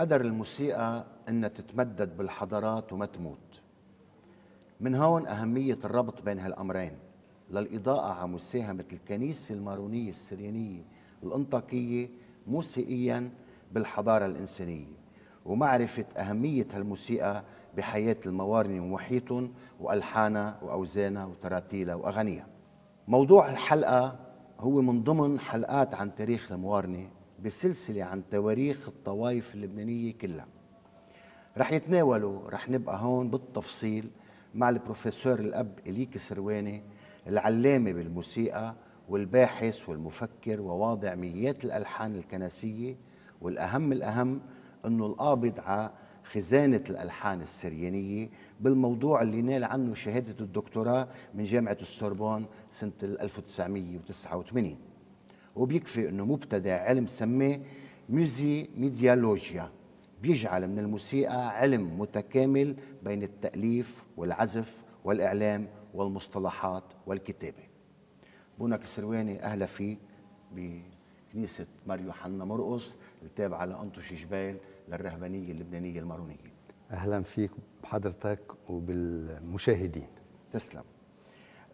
قدر الموسيقى أنها تتمدد بالحضارات وما تموت من هون أهمية الربط بين هالأمرين للإضاءة على مساهمة الكنيسة المارونية السريانية الأنطاكية موسيقيا بالحضارة الإنسانية ومعرفة أهمية هالموسيقى بحياة الموارنة ومحيطهم وألحانها وأوزانها وتراتيلها وأغانيها موضوع الحلقة هو من ضمن حلقات عن تاريخ الموارنة بسلسلة عن تواريخ الطوائف اللبنانية كلها رح يتناولوا رح نبقى هون بالتفصيل مع البروفيسور الأب إليك سرواني العلامة بالموسيقى والباحث والمفكر وواضع ميات الألحان الكنسية والأهم الأهم أنه القابض على خزانة الألحان السريانية بالموضوع اللي نال عنه شهادة الدكتوراه من جامعة السوربون سنة 1989 وبيكفي انه مبتدع علم سميه ميوزي ميديالوجيا بيجعل من الموسيقى علم متكامل بين التأليف والعزف والإعلام والمصطلحات والكتابة بونك السرواني أهلا فيك بكنيسة ماريو حنا مرقص التابعة لأنطوش جبال للرهبانية اللبنانية المارونية أهلا فيك بحضرتك وبالمشاهدين تسلم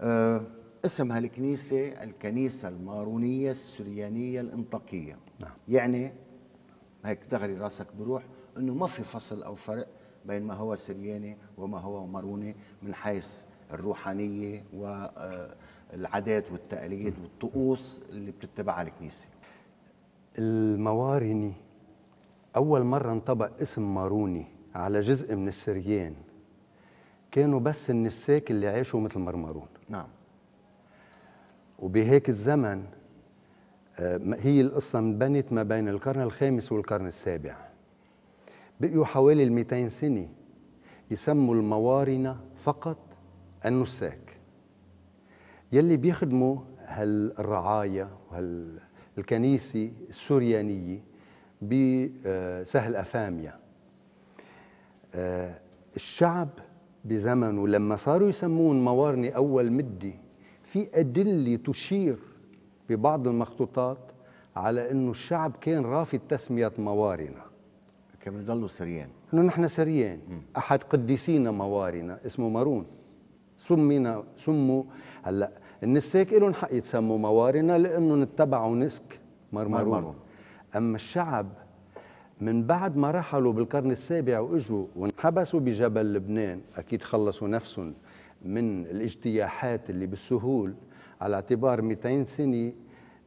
أه اسمها الكنيسة الكنيسة المارونية السريانية الانطاكية نعم. يعني هيك دغري راسك بروح انه ما في فصل او فرق بين ما هو سرياني وما هو ماروني من حيث الروحانية والعادات آه، والتقاليد نعم. والطقوس اللي بتتبعها الكنيسة الموارني أول مرة انطبق اسم ماروني على جزء من السريان كانوا بس النساك اللي عاشوا مثل مرمرون نعم وبهيك الزمن آه، هي القصة انبنت ما بين القرن الخامس والقرن السابع بقيوا حوالي ال 200 سنة يسموا الموارنة فقط النساك يلي بيخدموا هالرعاية وهالكنيسة السوريانية بسهل آه، أفاميا آه، الشعب بزمنه لما صاروا يسمون موارنة أول مدي في أدلة تشير ببعض المخطوطات على أنه الشعب كان رافض تسمية موارنة كان يضلوا سريان أنه نحن سريان أحد قديسينا موارنة اسمه مارون سمينا سموا هلا النساك لهم حق يتسموا موارنة لأنهم اتبعوا نسك مرمرون, أما الشعب من بعد ما رحلوا بالقرن السابع واجوا وانحبسوا بجبل لبنان اكيد خلصوا نفسهم من الاجتياحات اللي بالسهول على اعتبار 200 سنة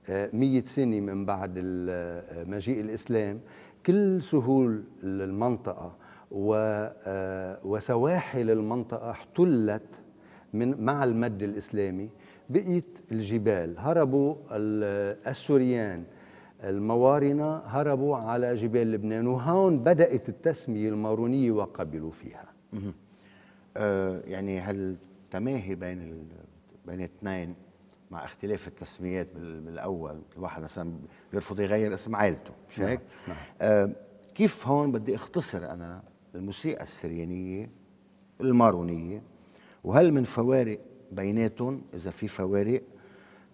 100 آه، سنة من بعد آه، مجيء الإسلام كل سهول المنطقة آه، وسواحل المنطقة احتلت من مع المد الإسلامي بقيت الجبال هربوا السوريان الموارنة هربوا على جبال لبنان وهون بدأت التسمية المارونية وقبلوا فيها آه، يعني هالتماهي بين بين اثنين مع اختلاف التسميات بالاول الواحد مثلا بيرفض يغير اسم عائلته مش نعم، هيك؟ نعم. آه كيف هون بدي اختصر انا الموسيقى السريانيه المارونيه وهل من فوارق بيناتهم اذا في فوارق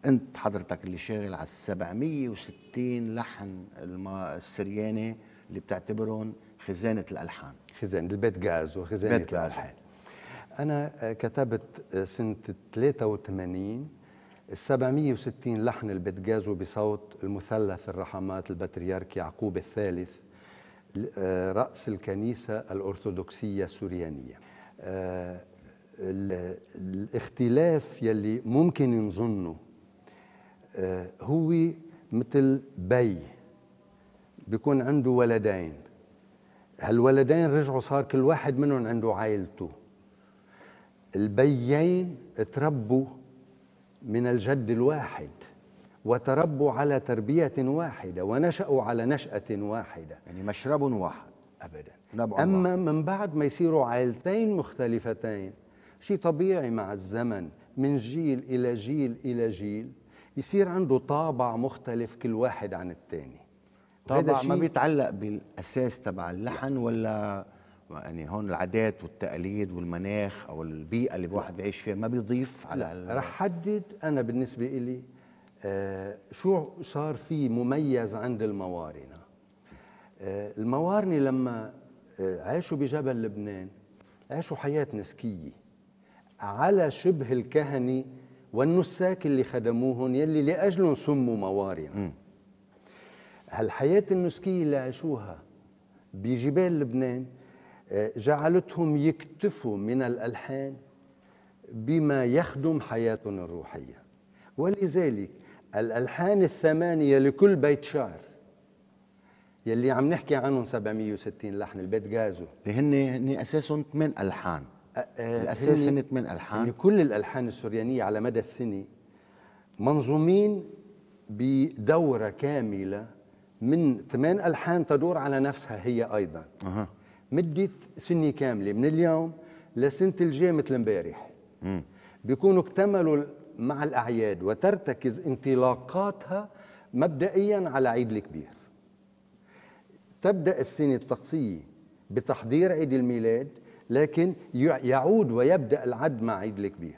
انت حضرتك اللي شاغل على 760 لحن السرياني اللي بتعتبرهم خزانه الالحان خزانه البيت جاز وخزانه الالحان أنا آه، كتبت آه، سنة 83 760 لحن اللي بتجازوا بصوت المثلث الرحمات البطريرك يعقوب الثالث آه، رأس الكنيسة الأرثوذكسية السوريانية الاختلاف يلي ممكن نظنه هو مثل بي بيكون عنده ولدين هالولدين رجعوا صار كل واحد منهم عنده عائلته البيين تربوا من الجد الواحد وتربوا على تربية واحدة ونشأوا على نشأة واحدة يعني مشرب واحد أبدا أما من بعد ما يصيروا عائلتين مختلفتين شيء طبيعي مع الزمن من جيل إلى جيل إلى جيل يصير عنده طابع مختلف كل واحد عن الثاني طابع ما بيتعلق بالأساس تبع اللحن ولا يعني هون العادات والتقاليد والمناخ او البيئه اللي الواحد بيعيش فيها ما بيضيف على لا رح حدد انا بالنسبه لي آه شو صار في مميز عند الموارنه آه الموارنه لما آه عاشوا بجبل لبنان عاشوا حياه نسكيه على شبه الكهنه والنساك اللي خدموهم يلي لاجلهم سموا موارنه هالحياه النسكيه اللي عاشوها بجبال لبنان جعلتهم يكتفوا من الالحان بما يخدم حياتهم الروحيه ولذلك الالحان الثمانيه لكل بيت شعر يلي عم نحكي عنهم 760 لحن البيت جازو اللي هن هن اساسهم ثمان الحان الاساس هن ثمان الحان كل الالحان السريانيه على مدى السنه منظومين بدوره كامله من ثمان الحان تدور على نفسها هي ايضا أه. مدة سنة كاملة من اليوم لسنة الجاي مثل امبارح بيكونوا اكتملوا مع الأعياد وترتكز انطلاقاتها مبدئيا على عيد الكبير تبدأ السنة الطقسية بتحضير عيد الميلاد لكن يعود ويبدأ العد مع عيد الكبير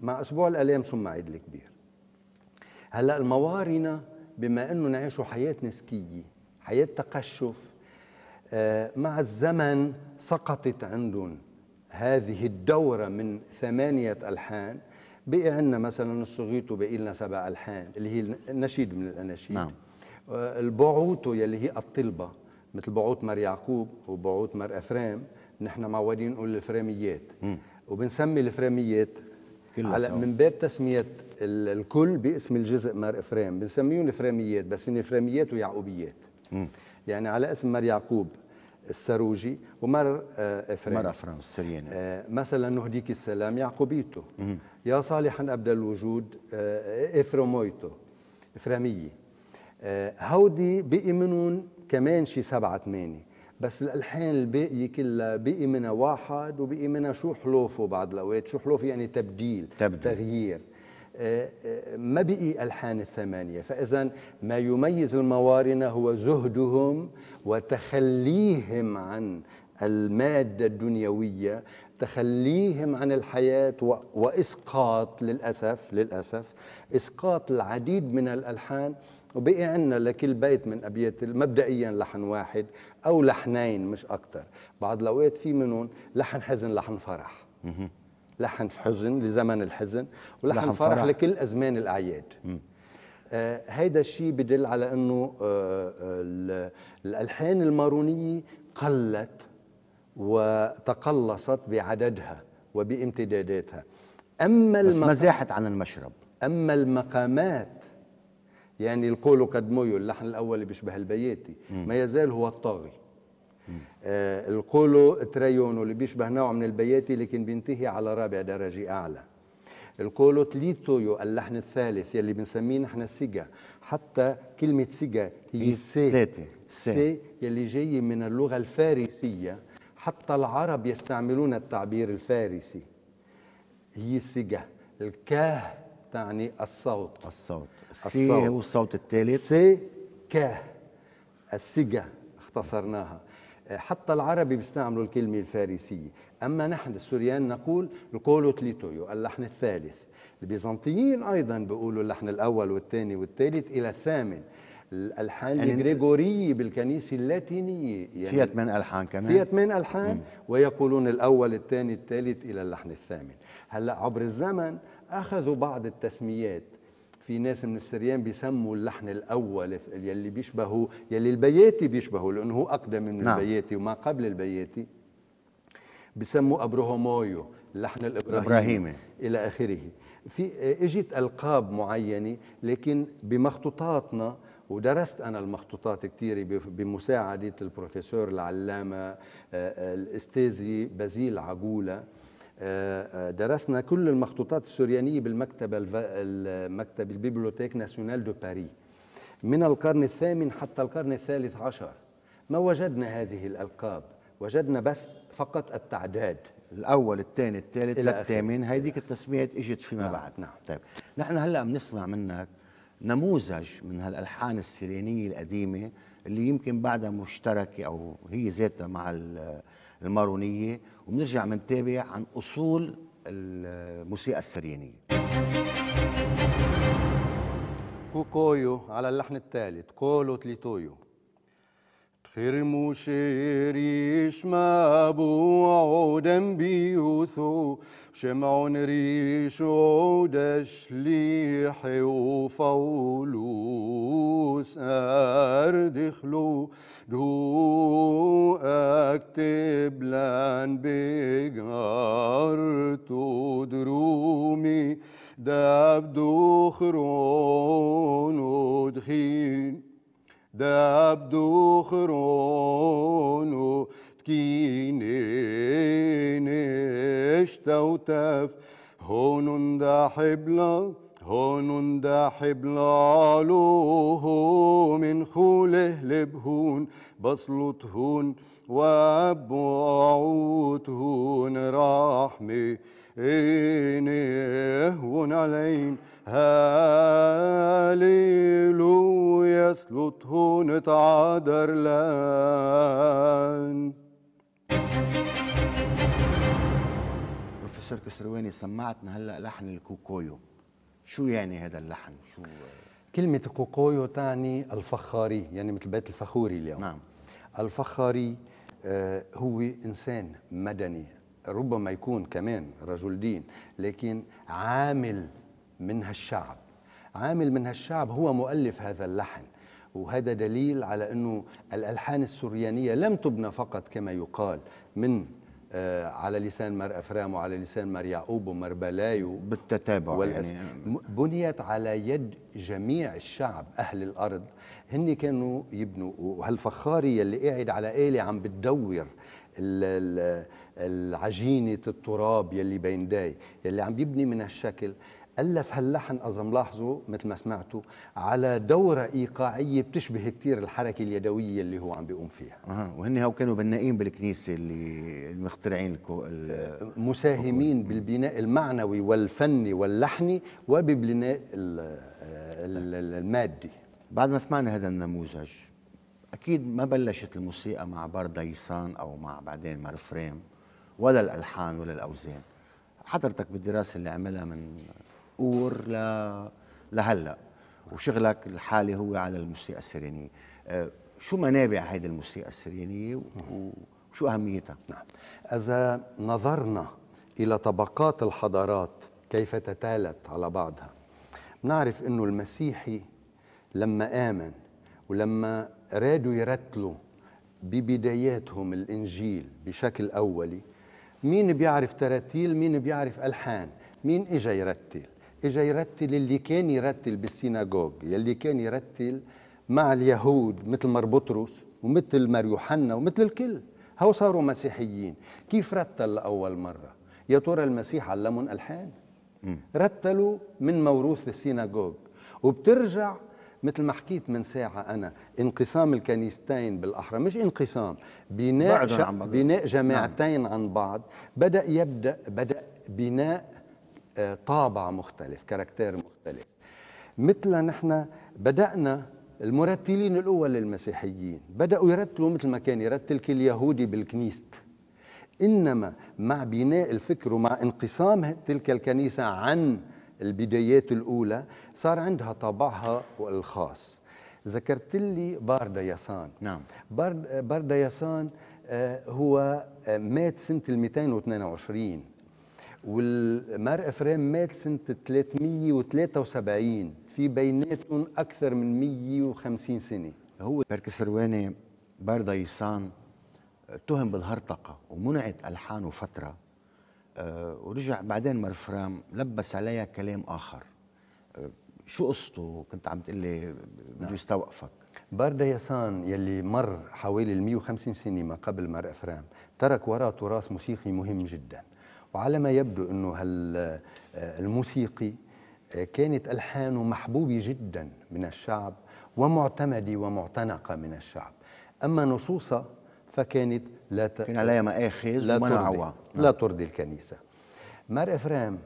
مع أسبوع الألام ثم عيد الكبير هلأ الموارنة بما أنه نعيش حياة نسكية حياة تقشف آه، مع الزمن سقطت عندهم هذه الدورة من ثمانية ألحان بقي عندنا مثلا الصغيط وبقي لنا سبع ألحان اللي هي نشيد من الأناشيد نعم. آه، البعوتو يلي هي الطلبة مثل بعوت مر يعقوب وبعوت مر أفرام نحن معودين نقول الفراميات وبنسمي الفراميات على من باب تسمية الكل باسم الجزء مر إفرام بنسميهم الفراميات بس هن فراميات ويعقوبيات يعني على اسم مار يعقوب السروجي ومر افران مر افران السرياني آه، مثلا نهديك السلام يعقوبيتو يا صالحا ابدا الوجود آه، افرومويتو افراميه آه، هودي بقي منهم كمان شي سبعة ثمانية بس الالحان الباقيه كلها بقي منها واحد وبقي منها شو حلوفه بعض الاوقات شو حلوف يعني تبديل, تبديل. تغيير ما بقي ألحان الثمانية فإذا ما يميز الموارنة هو زهدهم وتخليهم عن المادة الدنيوية تخليهم عن الحياة وإسقاط للأسف للأسف إسقاط العديد من الألحان وبقي عندنا لكل بيت من أبيات مبدئيا لحن واحد أو لحنين مش أكثر بعض الأوقات في منهم لحن حزن لحن فرح لحن في حزن لزمن الحزن ولحن لحن فرح, فرح لكل أزمان الأعياد مم. آه هيدا الشيء بدل على أنه آه, آه، الألحان المارونية قلت وتقلصت بعددها وبامتداداتها أما بس مزاحت عن المشرب أما المقامات يعني القولو كدمويو اللحن الأول اللي بيشبه البياتي ما يزال هو الطاغي آه، القولو تريون اللي بيشبه نوع من البياتي لكن بينتهي على رابع درجة أعلى الكولو تليتويو اللحن الثالث يلي بنسميه نحن سيجا حتى كلمة سيجا هي سي سي يلي جاي من اللغة الفارسية حتى العرب يستعملون التعبير الفارسي هي سيجا الكاه تعني الصوت الصوت السي هو الصوت الثالث سي كاه السيجا اختصرناها حتى العربي بيستعملوا الكلمة الفارسية أما نحن السوريان نقول القولو تليتويو اللحن الثالث البيزنطيين أيضا بيقولوا اللحن الأول والثاني والثالث إلى الثامن الالحان يعني الجريجوريه بالكنيسه اللاتينيه يعني فيها ثمان الحان كمان فيها ثمان الحان مم. ويقولون الاول الثاني الثالث الى اللحن الثامن هلا عبر الزمن اخذوا بعض التسميات في ناس من السريان بيسموا اللحن الاول يلي بيشبهه يلي البياتي بيشبهه لانه هو اقدم من نعم. البياتي وما قبل البياتي بسموه ابروهومويو اللحن الابراهيمي إبراهيمي. الى اخره في اجت القاب معينه لكن بمخطوطاتنا ودرست انا المخطوطات كثيره بمساعده البروفيسور العلامه آه، آه، الاستاذي بازيل عقوله درسنا كل المخطوطات السريانية بالمكتبة المكتب البيبلوتيك ناسيونال دو باري من القرن الثامن حتى القرن الثالث عشر ما وجدنا هذه الألقاب وجدنا بس فقط التعداد الاول الثاني الثالث الثامن هذه التسميات اجت فيما نعم. بعد نعم طيب نحن هلا بنسمع منك نموذج من هالالحان السريانية القديمه اللي يمكن بعدها مشتركه او هي ذاتها مع المارونيه وبنرجع بنتابع عن اصول الموسيقى السريانيه كوكويو على اللحن الثالث كولو تليتويو خير مشير يشمع بعودا بيوثو شمع ريش عودش ليح وفولوس أردخلو دو أكتب لان بجارتو درومي داب دوخرون ودخين دابدو تكيني تكينين اشتوتف هونن دا حبلا هونن دا حبلالو من خوله لبهون بصلتهون وابعوتهون رحمه إنه علينا هاليلويا سلطه نتعادر لان بروفيسور كسرواني سمعتنا هلا لحن الكوكويو شو يعني هذا اللحن شو كلمة كوكويو تعني الفخاري يعني مثل بيت الفخوري اليوم نعم الفخاري آه، هو إنسان مدني ربما يكون كمان رجل دين لكن عامل من هالشعب عامل من هالشعب هو مؤلف هذا اللحن وهذا دليل على أنه الألحان السريانية لم تبنى فقط كما يقال من آه على لسان مر أفرام وعلى لسان مر يعقوب ومر بلايو بالتتابع يعني. والأس... يعني بنيت على يد جميع الشعب أهل الأرض هن كانوا يبنوا وهالفخاري اللي قاعد على آلة عم بتدور ال ال العجينة التراب يلي بين داي يلي عم يبني من هالشكل ألف هاللحن إذا ملاحظوا مثل ما سمعتوا على دورة إيقاعية بتشبه كثير الحركة اليدوية اللي هو عم بيقوم فيها أه. وهن هاو كانوا بنائين بالكنيسة اللي المخترعين الكو... مساهمين بالبناء المعنوي والفني واللحني وببناء المادي بعد ما سمعنا هذا النموذج أكيد ما بلشت الموسيقى مع بار دايسان أو مع بعدين مع الفريم ولا الالحان ولا الاوزان حضرتك بالدراسه اللي عملها من اور ل لهلا وشغلك الحالي هو على الموسيقى السريانيه أه، شو منابع هذه الموسيقى السريانيه وشو اهميتها نعم اذا نظرنا الى طبقات الحضارات كيف تتالت على بعضها نعرف انه المسيحي لما امن ولما رادوا يرتلوا ببداياتهم الانجيل بشكل اولي مين بيعرف تراتيل مين بيعرف ألحان مين اجى يرتل اجى يرتل اللي كان يرتل بالسيناغوج يلي كان يرتل مع اليهود مثل مربطرس ومثل مار يوحنا ومثل الكل هو صاروا مسيحيين كيف رتل لأول مرة يا ترى المسيح علمهم ألحان رتلوا من موروث السيناغوج وبترجع مثل ما حكيت من ساعة أنا انقسام الكنيستين بالأحرى مش انقسام بناء بناء نعم. جماعتين نعم. عن بعض بدأ يبدأ بدأ بناء آه، طابع مختلف كاركتير مختلف مثل نحن بدأنا المرتلين الأول للمسيحيين بدأوا يرتلوا مثل ما كان يرتل اليهودي يهودي بالكنيست إنما مع بناء الفكر ومع انقسام تلك الكنيسة عن البدايات الأولى صار عندها طابعها الخاص ذكرت لي باردا ياسان نعم بارد باردا ياسان آه، هو آه، مات سنة 222 والمار إفرام مات سنة 373 في بيناتهم أكثر من 150 سنة هو برك سرواني باردا يسان اتهم آه، بالهرطقة ومنعت ألحانه فترة آه، ورجع بعدين مرفرام لبس عليها كلام اخر آه، شو قصته كنت عم تقول لي بده نعم. يستوقفك باردا يسان يلي مر حوالي ال 150 سنه ما قبل مر افرام ترك وراه تراث موسيقي مهم جدا وعلى ما يبدو انه آه، الموسيقي كانت الحانه محبوبه جدا من الشعب ومعتمده ومعتنقه من الشعب اما نصوصها فكانت لا ت... كان عليها مآخذ لا ومنعوها ترضي. نعم. لا ترضي الكنيسة مار إفرام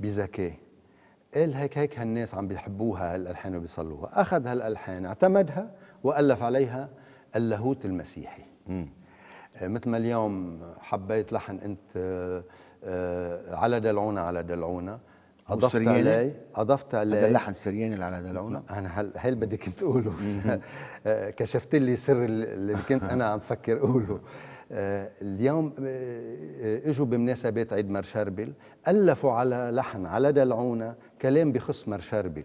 بذكاء قال هيك هيك هالناس عم بيحبوها هالألحان وبيصلوها أخذ هالألحان اعتمدها وألف عليها اللاهوت المسيحي مم. آه، مثل ما اليوم حبيت لحن أنت آه، آه، على دلعونا على دلعونا اضفت علي اضفت علي هذا اللحن سرياني اللي على دلعونا انا هل هل بدي كنت اقوله كشفت لي سر اللي كنت انا عم فكر اقوله آه، اليوم آه، آه، اجوا بمناسبات عيد مرشربل الفوا على لحن على دلعونا كلام بخص مرشربل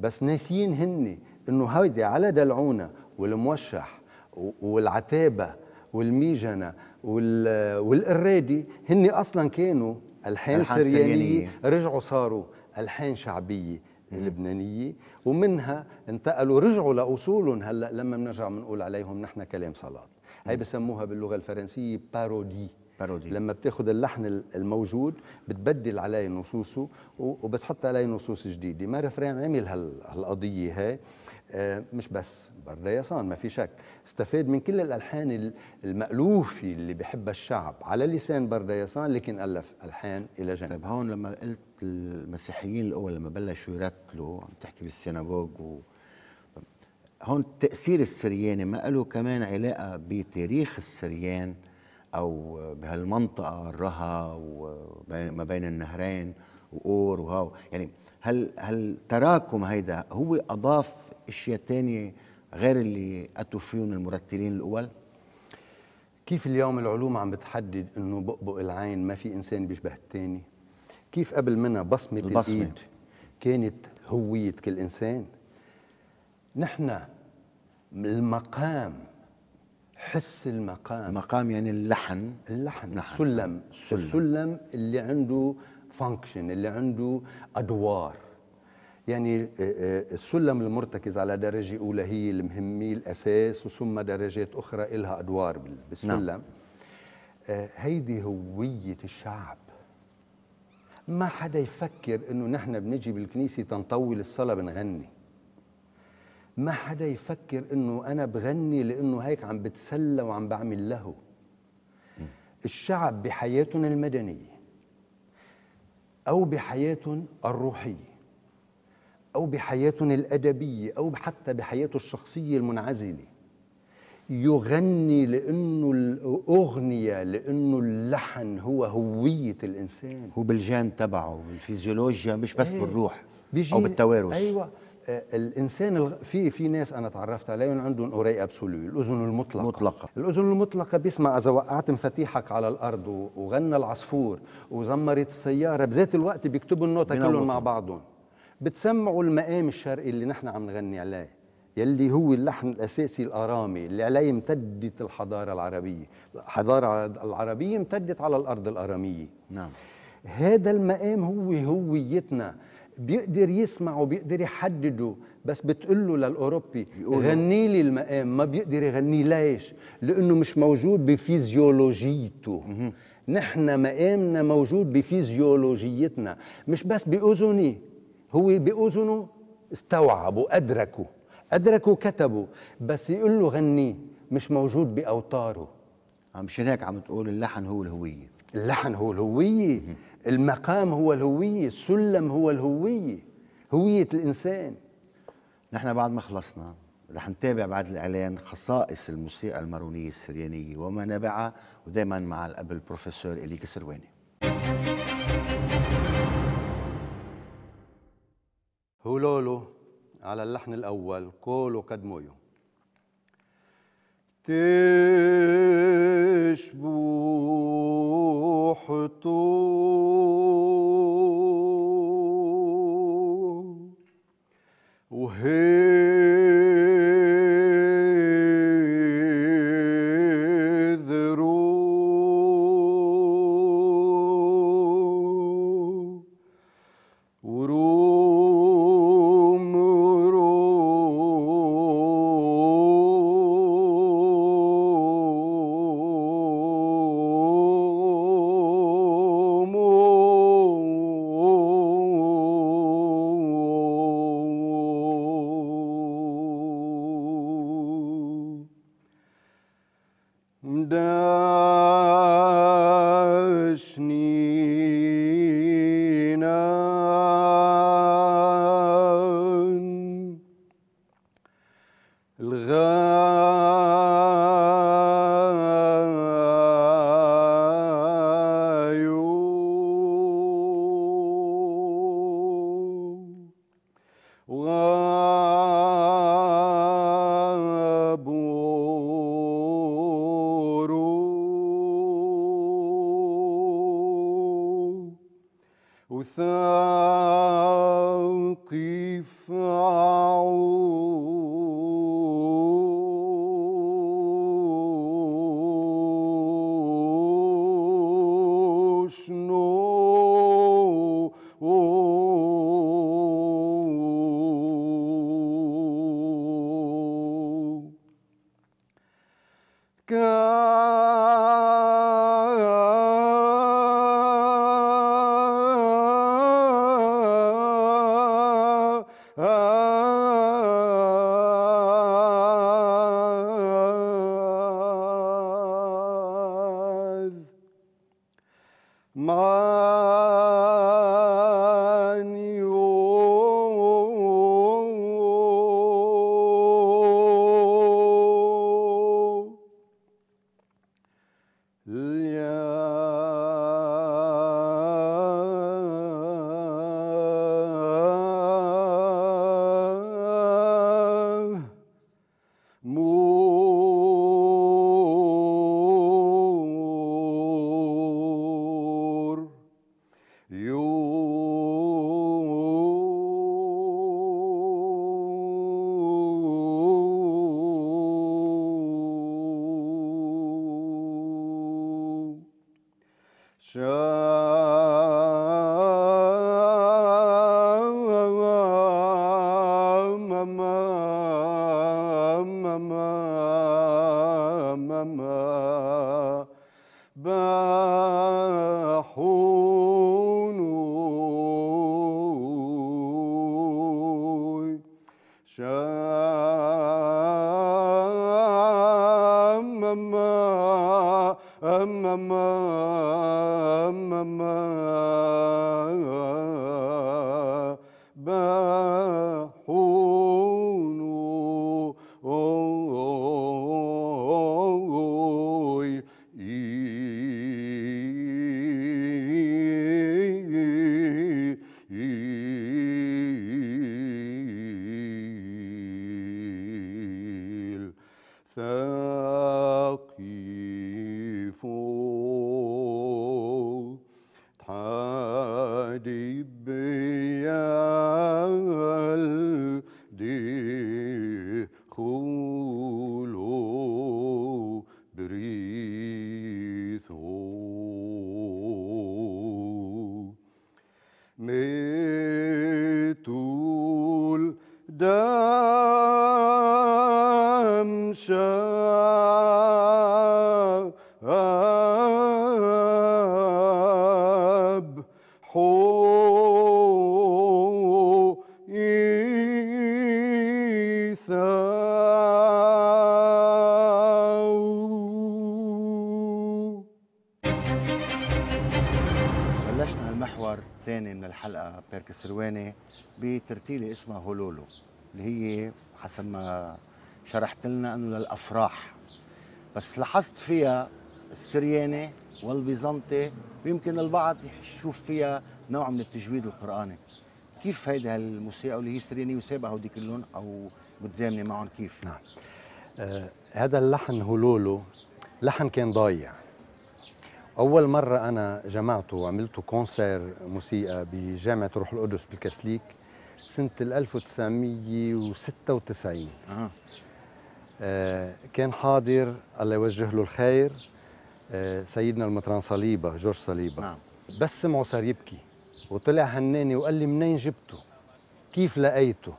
بس ناسيين هن انه هيدي على دلعونا والموشح والعتابه والميجنه والقرادي هن اصلا كانوا الحان سريانيه رجعوا صاروا الحان شعبيه اللبنانيه ومنها انتقلوا رجعوا لاصولهم هلا لما بنرجع بنقول عليهم نحن كلام صلاه هي بسموها باللغه الفرنسيه بارودي بارودي لما بتاخذ اللحن الموجود بتبدل عليه نصوصه وبتحط عليه نصوص جديده ما رفران عمل هالقضيه هاي آه، مش بس بردا ما في شك استفاد من كل الالحان المالوفه اللي بحبها الشعب على لسان بردا لكن الف الحان الى جانب طيب هون لما قلت المسيحيين الاول لما بلشوا يرتلوا عم تحكي بالسيناغوج و هون تأثير السرياني ما له كمان علاقة بتاريخ السريان أو بهالمنطقة الرها وما بين النهرين وأور وهاو يعني هل هل تراكم هيدا هو أضاف أشياء تانية غير اللي أتوا فيهم المرتلين الأول؟ كيف اليوم العلوم عم بتحدد انه بقبق العين ما في انسان بيشبه الثاني كيف قبل منها بصمه البصمة. الايد كانت هويه كل انسان نحن المقام حس المقام المقام يعني اللحن اللحن نحن. نعم. سلم سلم السلم اللي عنده فانكشن اللي عنده ادوار يعني آه، آه، السلم المرتكز على درجة أولى هي المهمة الأساس وثم درجات أخرى إلها أدوار نعم. بالسلم نعم. هيدي هوية الشعب ما حدا يفكر انه نحن بنجي بالكنيسه تنطول الصلاه بنغني ما حدا يفكر انه انا بغني لانه هيك عم بتسلى وعم بعمل له الشعب بحياتهم المدنيه او بحياتهم الروحيه او بحياتهم الادبيه او حتى بحياته الشخصيه المنعزله يغني لانه الاغنيه لانه اللحن هو هويه الانسان هو بالجان تبعه بالفيزيولوجيا مش بس أيه بالروح او بالتوارث ايوه آه، الانسان في في ناس انا تعرفت عليهم عندهم اوري ابسولو الاذن المطلقه مطلقه الاذن المطلقه بيسمع اذا وقعت مفاتيحك على الارض وغنى العصفور وزمرت السياره بذات الوقت بيكتبوا النوتة كلهم مع بعضهم بتسمعوا المقام الشرقي اللي نحن عم نغني عليه يلي هو اللحن الاساسي الارامي اللي عليه امتدت الحضاره العربيه الحضاره العربيه امتدت على الارض الاراميه نعم هذا المقام هو هويتنا بيقدر يسمع وبيقدر يحدده بس بتقول له للاوروبي غني لي المقام آه، ما بيقدر يغني ليش لانه مش موجود بفيزيولوجيته نحن مقامنا موجود بفيزيولوجيتنا مش بس باذني هو باذنه استوعبوا ادركوا ادركوا كتبوا بس يقول له غني مش موجود باوتاره مش هيك عم تقول اللحن هو الهويه اللحن هو الهويه المقام هو الهوية السلم هو الهوية هوية الإنسان نحن بعد ما خلصنا رح نتابع بعد الإعلان خصائص الموسيقى المارونية السريانية وما نبعها ودائما مع الأب البروفيسور إلي كسرواني هولولو على اللحن الأول كولو كدمويو تشبوح طول Ma Ooh. بيرك سرواني بترتيله اسمها هولولو اللي هي حسب ما شرحت لنا انه للافراح بس لاحظت فيها السرياني والبيزنطي ويمكن البعض يشوف فيها نوع من التجويد القراني كيف هيدا الموسيقى اللي هي سريانيه وسابقه هودي اللون او متزامنه معهم كيف؟ نعم آه هذا اللحن هولولو لحن كان ضايع اول مره انا جمعته وعملته كونسير موسيقى بجامعه روح القدس بالكاسليك سنه 1996 آه. آه كان حاضر الله يوجه له الخير آه سيدنا المطران صليبه جورج صليبه نعم. بس سمعه صار يبكي وطلع هناني وقال لي منين جبته كيف لقيته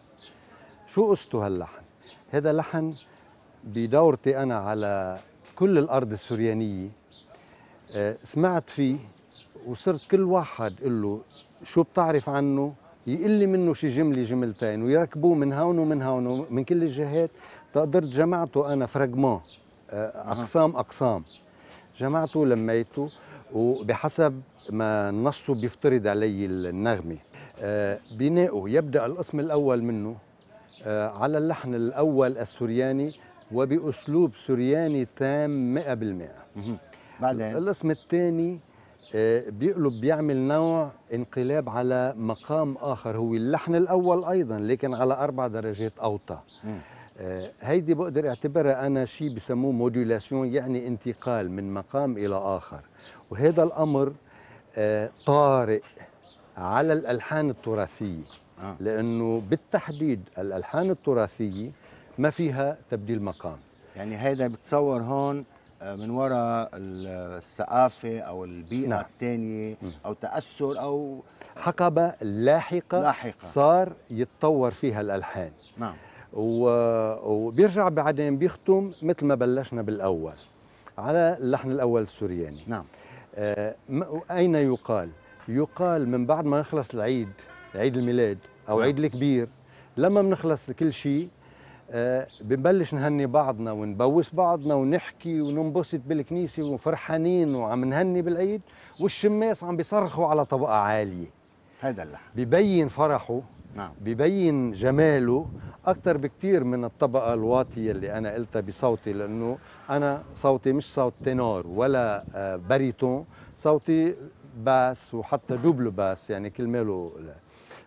شو قصته هاللحن هذا لحن بدورتي انا على كل الارض السوريانيه آه، سمعت فيه وصرت كل واحد قل له شو بتعرف عنه يقول لي منه شي جمله جملتين ويركبوه من هون ومن هون ومن كل الجهات تقدرت جمعته انا فراغمون آه، اقسام اقسام جمعته لميته وبحسب ما النص بيفترض علي النغمه آه، بناؤه يبدا القسم الاول منه على اللحن الاول السورياني وباسلوب سورياني تام 100% بعدين القسم الثاني آه، بيقلب بيعمل نوع انقلاب على مقام اخر هو اللحن الاول ايضا لكن على اربع درجات اوطى آه، هيدي بقدر اعتبرها انا شيء بسموه مودولاسيون يعني انتقال من مقام الى اخر وهذا الامر آه، طارئ على الالحان التراثيه لانه بالتحديد الالحان التراثيه ما فيها تبديل مقام يعني هيدا بتصور هون آه، من وراء الثقافه او البيئه نعم. الثانيه او تاثر او حقبه لاحقه لاحقه صار يتطور فيها الالحان نعم و... وبيرجع بعدين بيختم مثل ما بلشنا بالاول على اللحن الاول السورياني نعم آه اين يقال؟ يقال من بعد ما نخلص العيد عيد الميلاد او نعم. عيد الكبير لما بنخلص كل شيء آه، بنبلش نهني بعضنا ونبوس بعضنا ونحكي وننبسط بالكنيسه وفرحانين وعم نهني بالعيد والشماس عم بيصرخوا على طبقه عاليه هذا اللحن ببين فرحه نعم ببين جماله اكثر بكثير من الطبقه الواطيه اللي انا قلتها بصوتي لانه انا صوتي مش صوت تينور ولا آه، باريتون صوتي باس وحتى دوبل باس يعني كل ماله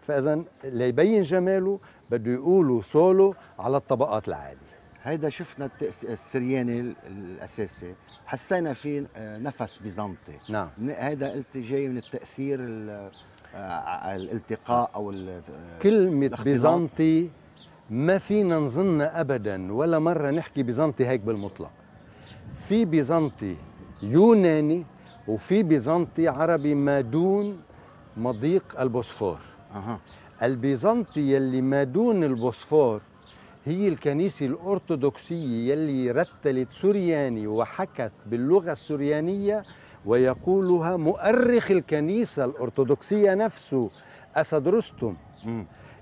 فاذا ليبين جماله بده يقولوا سولو على الطبقات العاليه هيدا شفنا السرياني الاساسي حسينا فيه آه، نفس بيزنطي نعم هيدا قلت جاي من التاثير آه، الالتقاء او آه، كلمه بيزنطي ما فينا نظن ابدا ولا مره نحكي بيزنطي هيك بالمطلق في بيزنطي يوناني وفي بيزنطي عربي ما دون مضيق البوسفور أه. البيزنطي يلي ما دون البوسفور هي الكنيسة الأرثوذكسية يلي رتلت سورياني وحكت باللغة السوريانية ويقولها مؤرخ الكنيسة الأرثوذكسية نفسه أسد رستم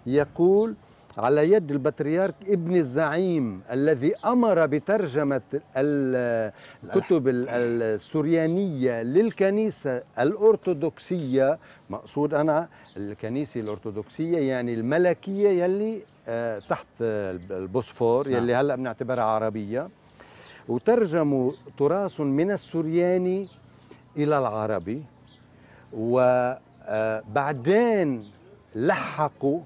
يقول على يد البطريرك ابن الزعيم الذي امر بترجمه الكتب السريانيه للكنيسه الارثوذكسيه مقصود انا الكنيسه الارثوذكسيه يعني الملكيه يلي آه، تحت البوسفور يلي نعم. هلا بنعتبرها عربيه وترجموا تراث من السرياني الى العربي وبعدين آه، لحقوا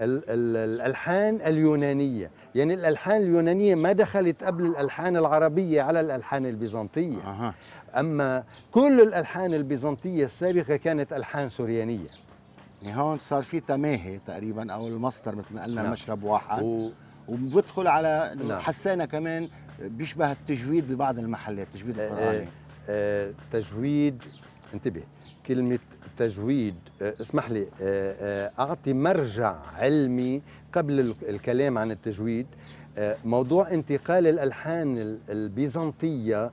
الالحان اليونانيه يعني الالحان اليونانيه ما دخلت قبل الالحان العربيه على الالحان البيزنطيه أه. اما كل الالحان البيزنطيه السابقه كانت الحان سوريانيه يعني هون صار في تماهي تقريبا او المصدر مثل ما قلنا نعم. مشرب واحد و... وبدخل على نعم. حسينا كمان بيشبه التجويد ببعض المحلات تجويد آه، آه، القراني آه آه تجويد انتبه كلمه التجويد آه، اسمح لي آه، آه، اعطي مرجع علمي قبل الكلام عن التجويد موضوع انتقال الالحان البيزنطيه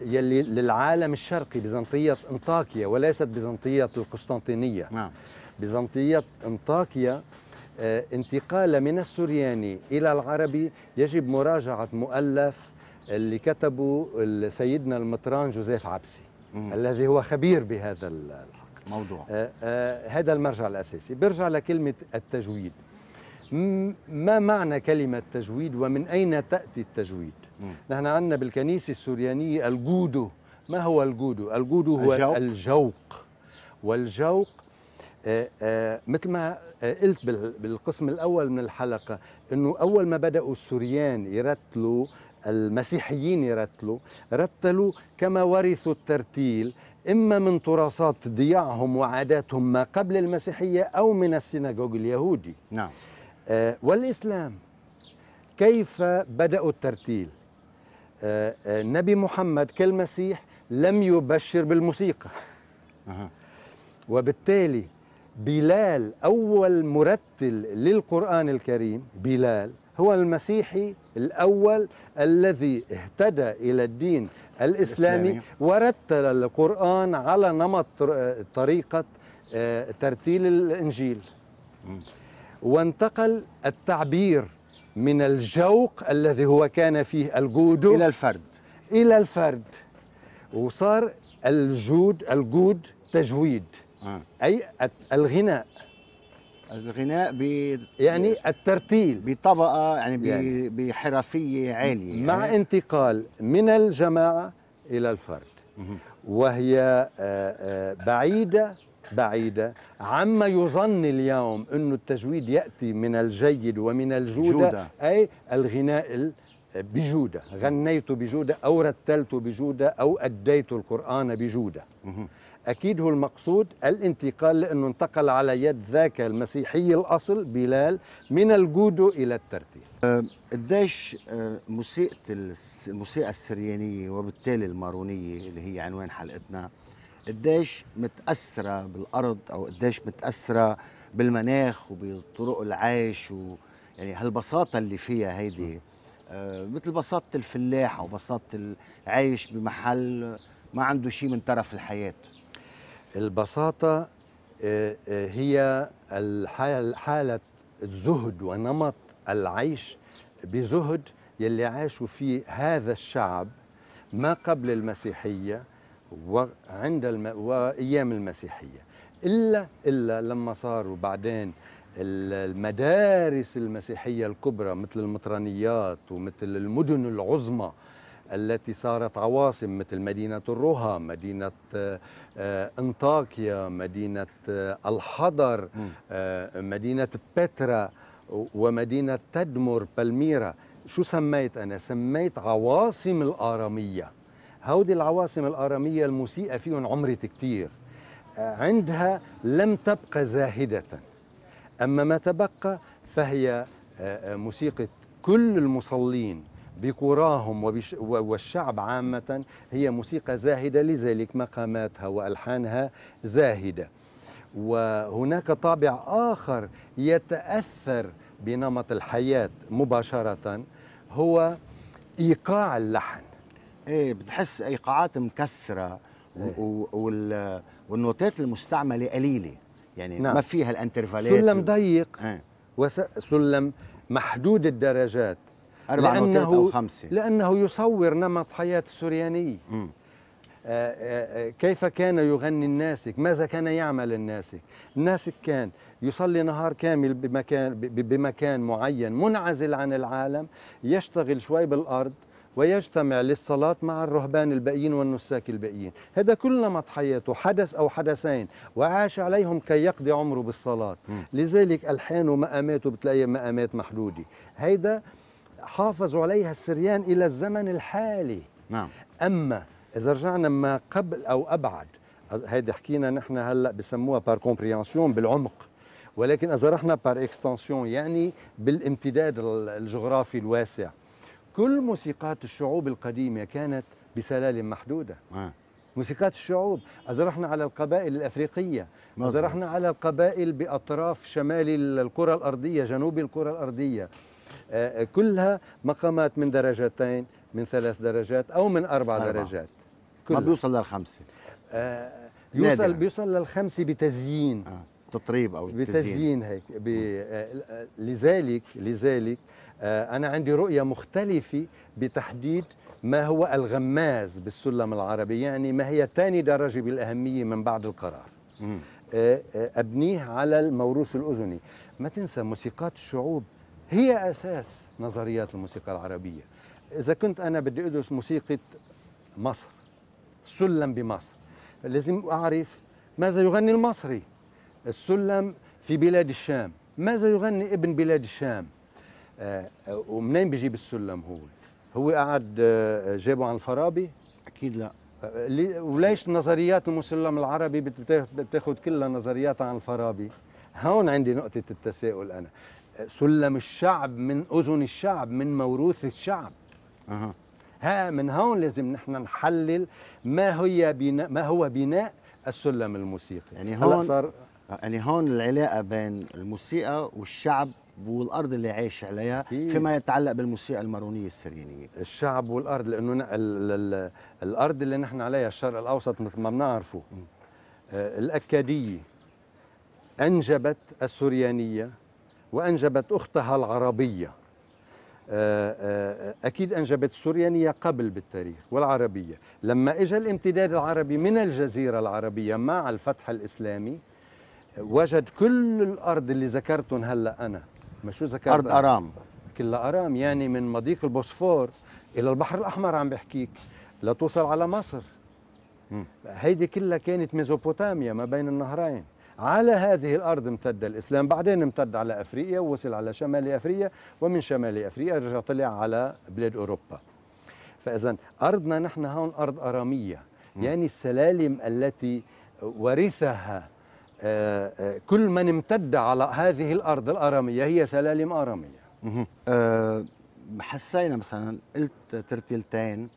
يلي للعالم الشرقي بيزنطيه انطاكيا وليست بيزنطيه القسطنطينيه نعم بيزنطيه انطاكيا انتقال من السورياني الى العربي يجب مراجعه مؤلف اللي كتبه سيدنا المطران جوزيف عبسي مم. الذي هو خبير بهذا الحق موضوع آآ آه، آآ آه، هذا المرجع الأساسي برجع لكلمة التجويد ما معنى كلمة تجويد ومن أين تأتي التجويد مم. نحن عندنا بالكنيسة السوريانية الجودو ما هو الجودو؟ الجودو هو الجوق, الجوق. والجوق آآ آه، آآ مثل ما قلت بالقسم الأول من الحلقة أنه أول ما بدأوا السوريان يرتلوا المسيحيين يرتلوا رتلوا كما ورثوا الترتيل إما من تراثات ضياعهم وعاداتهم ما قبل المسيحية أو من السيناغوج اليهودي نعم آه والإسلام كيف بدأوا الترتيل آه, آه، النبي محمد كالمسيح لم يبشر بالموسيقى أه. وبالتالي بلال أول مرتل للقرآن الكريم بلال هو المسيحي الأول الذي اهتدى إلى الدين الإسلامي, الإسلامي. ورتل القرآن على نمط طريقة آه، ترتيل الإنجيل وانتقل التعبير من الجوق الذي هو كان فيه الجود إلى الفرد إلى الفرد وصار الجود الجود تجويد أي الغناء الغناء ب يعني الترتيل بطبقه يعني, يعني بحرفيه عاليه مع يعني. انتقال من الجماعه الى الفرد وهي آه، آه، بعيده بعيدة عما يظن اليوم انه التجويد يأتي من الجيد ومن الجودة جودة. أي الغناء بجودة غنيت بجودة أو رتلت بجودة أو أديت القرآن بجودة أكيد هو المقصود الانتقال لأنه انتقل على يد ذاك المسيحي الأصل بلال من الجودو إلى الترتيب الداعش أه، مسيئة أه، الموسيقى السريانية وبالتالي المارونية اللي هي عنوان حلقتنا قديش متأثرة بالأرض أو قديش متأثرة بالمناخ وبطرق العيش و يعني هالبساطة اللي فيها هيدي أه، مثل بساطة الفلاح أو بساطة العيش بمحل ما عنده شيء من طرف الحياة البساطة آه، آه، هي حالة الزهد ونمط العيش بزهد يلي عاشوا فيه هذا الشعب ما قبل المسيحية وعند الم... وأيام المسيحية إلا إلا لما صاروا بعدين المدارس المسيحية الكبرى مثل المطرانيات ومثل المدن العظمى التي صارت عواصم مثل مدينة الرها مدينة آه، انطاكيا مدينة آه، الحضر آه، مدينة بترا ومدينة تدمر بالميرا شو سميت أنا؟ سميت عواصم الآرامية هودي العواصم الآرامية المسيئة فيهم عمرت كتير عندها لم تبقى زاهدة أما ما تبقى فهي موسيقى كل المصلين بقراهم والشعب عامة هي موسيقى زاهدة لذلك مقاماتها وألحانها زاهدة وهناك طابع آخر يتأثر بنمط الحياة مباشرة هو إيقاع اللحن ايه بتحس ايقاعات مكسره إيه؟ والنوتات المستعمله قليله يعني نعم. ما فيها الانترفالات سلم ضيق إيه؟ وسلم محدود الدرجات أربع لأنه أو خمسة لأنه يصور نمط حياة السورياني آه، آه، آه، كيف كان يغني الناسك ماذا كان يعمل الناسك الناسك كان يصلي نهار كامل بمكان, بمكان معين منعزل عن العالم يشتغل شوي بالأرض ويجتمع للصلاة مع الرهبان الباقيين والنساك الباقيين هذا كل نمط حياته حدث أو حدثين وعاش عليهم كي يقضي عمره بالصلاة م. لذلك ألحانه مقاماته بتلاقي مقامات محدودة هيدا حافظوا عليها السريان إلى الزمن الحالي نعم أما إذا رجعنا ما قبل أو أبعد هيدي حكينا نحن هلا بسموها بار كومبريانسيون بالعمق ولكن اذا رحنا بار اكستنسيون يعني بالامتداد الجغرافي الواسع كل موسيقات الشعوب القديمه كانت بسلالم محدوده آه. موسيقات الشعوب اذا رحنا على القبائل الافريقيه اذا رحنا على القبائل باطراف شمال الكره الارضيه جنوب الكره الارضيه آه، آه، كلها مقامات من درجتين من ثلاث درجات او من اربع أربعة. درجات كلها. ما بيوصل للخمسه آه يوصل بيوصل للخمسه بتزيين آه. تطريب او بتزيين هيك ب... آه،, آه لذلك لذلك آه انا عندي رؤيه مختلفه بتحديد ما هو الغماز بالسلم العربي يعني ما هي ثاني درجه بالاهميه من بعد القرار مم. ابنيه على الموروث الاذني ما تنسى موسيقات الشعوب هي أساس نظريات الموسيقى العربية إذا كنت أنا بدي أدرس موسيقى مصر سلم بمصر لازم أعرف ماذا يغني المصري السلم في بلاد الشام ماذا يغني ابن بلاد الشام آه ومنين بيجيب السلم هو هو قعد آه، جابه عن الفارابي اكيد لا آه، وليش نظريات المسلم العربي بتاخذ كلها نظريات عن الفارابي هون عندي نقطة التساؤل أنا سلم الشعب من اذن الشعب من موروث الشعب أه. ها من هون لازم نحن نحلل ما هي بناء ما هو بناء السلم الموسيقي يعني هون صار يعني هون العلاقه بين الموسيقى والشعب والارض اللي عايش عليها أكيد. فيما يتعلق بالموسيقى المارونيه السريانيه الشعب والارض لانه الارض اللي نحن عليها الشرق الاوسط مثل ما بنعرفه آه، الاكاديه انجبت السريانيه وأنجبت أختها العربية آه، آه، أكيد أنجبت السوريانية قبل بالتاريخ والعربية لما اجى الامتداد العربي من الجزيرة العربية مع الفتح الإسلامي وجد كل الأرض اللي ذكرتهم هلأ أنا ما شو ذكرت أرض أرام كلها أرام يعني من مضيق البوسفور إلى البحر الأحمر عم بحكيك لتوصل على مصر هيدي كلها كانت ميزوبوتاميا ما بين النهرين على هذه الارض امتد الاسلام بعدين امتد على افريقيا ووصل على شمال افريقيا ومن شمال افريقيا رجع طلع على بلاد اوروبا فاذا ارضنا نحن هون ارض اراميه يعني السلالم التي ورثها آه، آه، كل من امتد على هذه الارض الاراميه هي سلالم اراميه آه، حسينا مثلا قلت ترتيلتين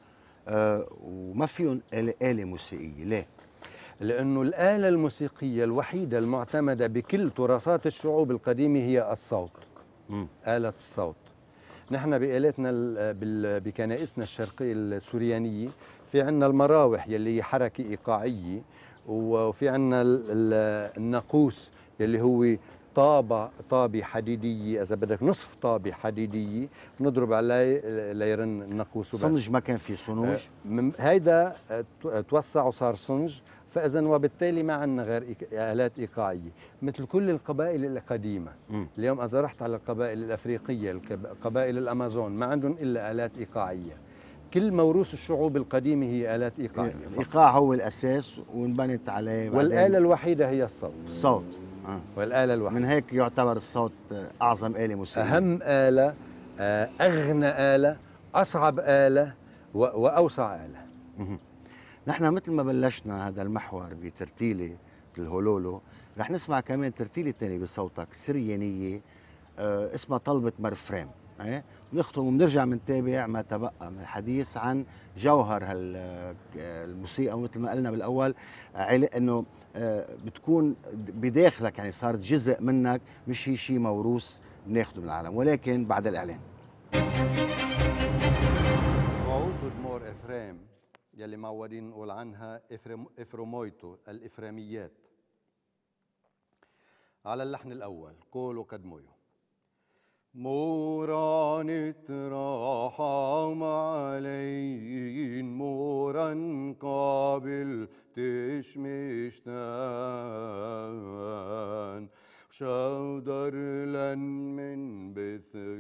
وما فيهم آلة موسيقية ليه؟ لأنه الآلة الموسيقية الوحيدة المعتمدة بكل تراثات الشعوب القديمة هي الصوت م. آلة الصوت نحن بآلاتنا بكنائسنا الشرقية السوريانية في عندنا المراوح يلي هي حركة إيقاعية وفي عندنا الناقوس يلي هو طابة طابة حديدية إذا بدك نصف طابة حديدية بنضرب عليه ليرن الناقوس صنج ما كان في صنوج؟ آه، هيدا توسع وصار صنج فاذا وبالتالي ما عندنا غير الات ايقاعيه مثل كل القبائل القديمه م. اليوم اذا رحت على القبائل الافريقيه قبائل الامازون ما عندهم الا الات ايقاعيه كل موروث الشعوب القديمه هي الات ايقاعيه الايقاع إيه، هو الاساس وانبنت عليه والاله الوحيده هي الصوت الصوت آه. والاله الوحيده من هيك يعتبر الصوت اعظم اله موسيقيه اهم اله آه، اغنى اله اصعب اله واوسع اله نحن مثل ما بلشنا هذا المحور بترتيله الهولولو رح نسمع كمان ترتيله ثانيه بصوتك سريانيه آه اسمها طلبه فريم ايه بنختم وبنرجع بنتابع ما تبقى من الحديث عن جوهر آه، الموسيقى ومثل ما قلنا بالاول انه آه، بتكون بداخلك يعني صارت جزء منك مش هي شيء موروث بناخده من العالم ولكن بعد الاعلان يلي معودين نقول عنها افرومويتو الإفراميات على اللحن الأول كولو كدمويو موران نتراحم معلين موران قابل تشمشتان شودر لن من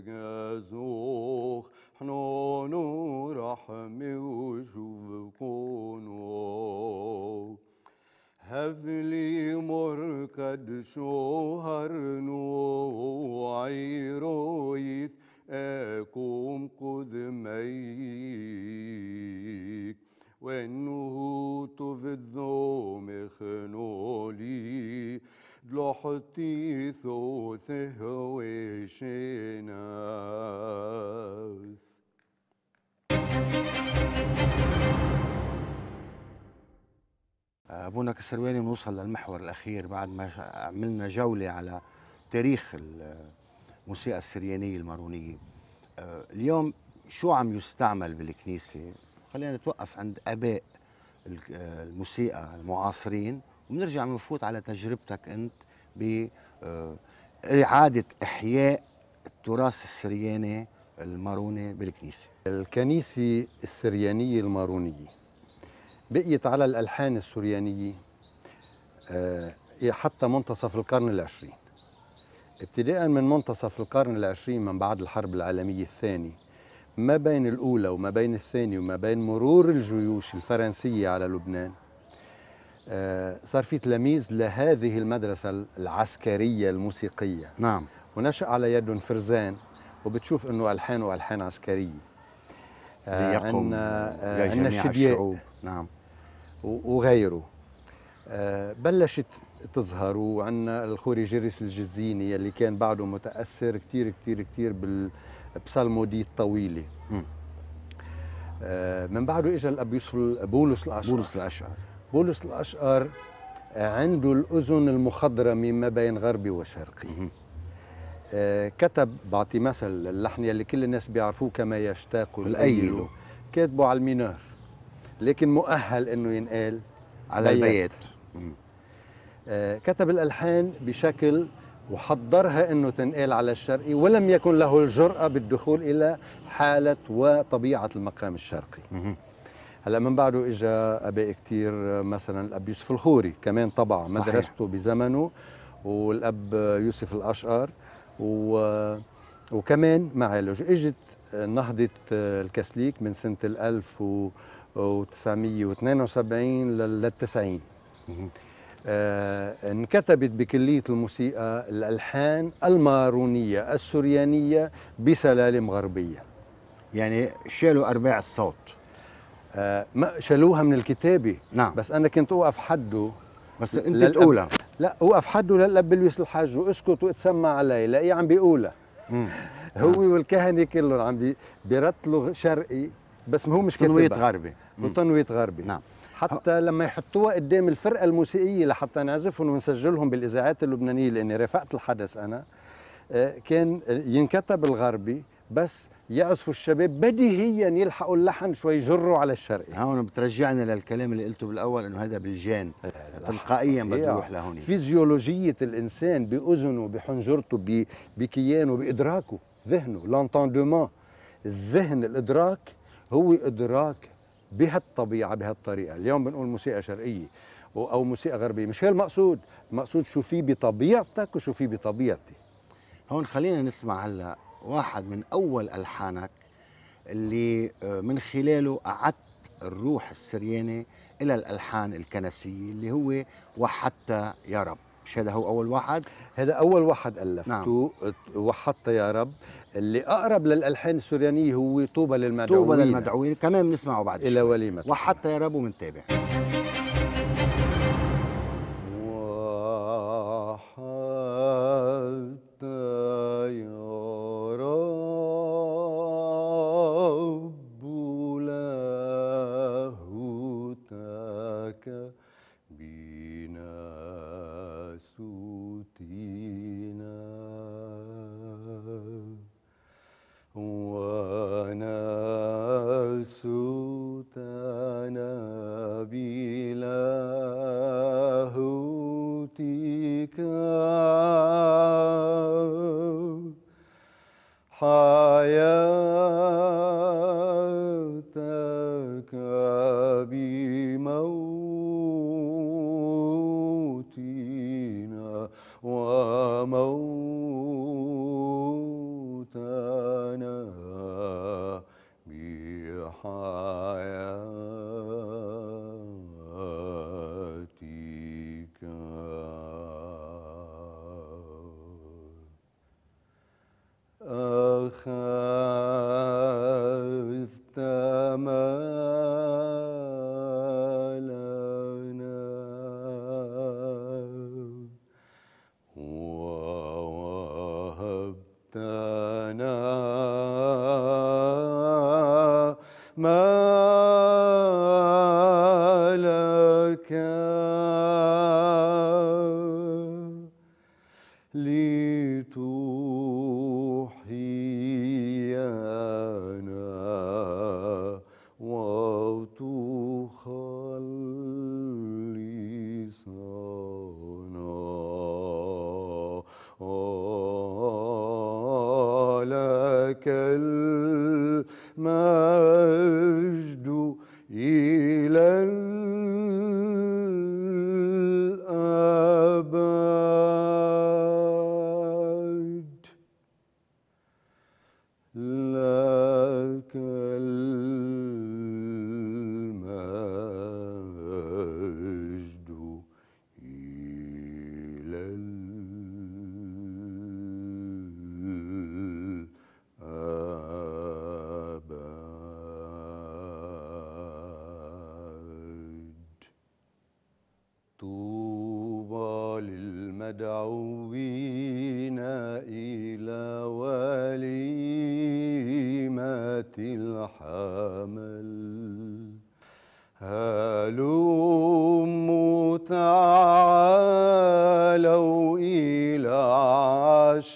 جازوخ حنان ورحم وشوفكونو هفلي مركد شوهر نوعي رويث أكوم قدميك وإنه تفضو مخنولي لحتي ثوثه وشناث ابونا كسرواني نوصل للمحور الاخير بعد ما عملنا جوله على تاريخ الموسيقى السريانيه المارونيه آه، اليوم شو عم يستعمل بالكنيسه خلينا نتوقف عند اباء آه، الموسيقى المعاصرين وبنرجع بنفوت على تجربتك أنت بإعادة آه، إحياء التراث السرياني الماروني بالكنيسة الكنيسة السريانية المارونية بقيت على الألحان السريانية آه، حتى منتصف القرن العشرين ابتداء من منتصف القرن العشرين من بعد الحرب العالمية الثانية ما بين الأولى وما بين الثانية وما بين مرور الجيوش الفرنسية على لبنان آه، صار في تلاميذ لهذه المدرسة العسكرية الموسيقية نعم ونشأ على يد فرزان وبتشوف انه الحان والحان عسكرية آه، ليقم عندنا آه، الشعوب نعم وغيره بلشت تظهر وعندنا الخوري جريس الجزيني اللي كان بعده متاثر كثير كثير كثير بالبسالمودي الطويله من بعده اجى الاب يوسف بولس الاشعر بولس الاشعر بولس الأشقر عنده الأذن المخضرمة ما بين غربي وشرقي آه، كتب بعطي مثل اللحن يلي كل الناس بيعرفوه كما يشتاق الأيل كاتبه على المينور لكن مؤهل انه ينقال على البيت البيات آه كتب الالحان بشكل وحضرها انه تنقال على الشرقي ولم يكن له الجراه بالدخول الى حاله وطبيعه المقام الشرقي هلا من بعده اجى اباء كثير مثلا الاب يوسف الخوري كمان طبع مدرسته بزمنه والاب يوسف الاشقر و وكمان معالج اجت نهضه الكاسليك من سنه 1972 لل 90 آه انكتبت بكلية الموسيقى الألحان المارونية السريانية بسلالم غربية يعني شالوا أرباع الصوت آه، ما شالوها من الكتابة نعم بس انا كنت اوقف حده بس انت تقولها لا اوقف حده للاب بلويس الحاج واسكت واتسمع علي لاقيه عم بيقولها هو نعم. والكهنه كلهم عم بي بيرتلوا شرقي بس ما هو مش تنويت غربي وتنويت غربي نعم حتى لما يحطوها قدام الفرقه الموسيقيه لحتى نعزفهم ونسجلهم بالاذاعات اللبنانيه لاني رافقت الحدث انا آه، كان ينكتب الغربي بس يقصفوا الشباب بديهيا يلحقوا اللحن شوي يجروا على الشرقي هون بترجعنا للكلام اللي قلته بالاول انه هذا بالجان آه، تلقائيا بده يروح لهون فيزيولوجيه الانسان باذنه بحنجرته بكيانه بادراكه ذهنه لونتوندومون الذهن الادراك هو ادراك بهالطبيعه بهالطريقه اليوم بنقول موسيقى شرقيه او موسيقى غربيه مش هي المقصود المقصود شو في بطبيعتك وشو في بطبيعتي هون خلينا نسمع هلا واحد من أول ألحانك اللي آه، من خلاله قعدت الروح السريانة إلى الألحان الكنسية اللي هو وحتى يا رب مش هذا هو أول واحد؟ هذا أول واحد ألفته نعم. وحتى يا رب اللي أقرب للألحان السريانيه هو طوبى للمدعوين طوبى للمدعوين كمان بنسمعه بعد إلى وليمة وحتى يا رب ومنتابع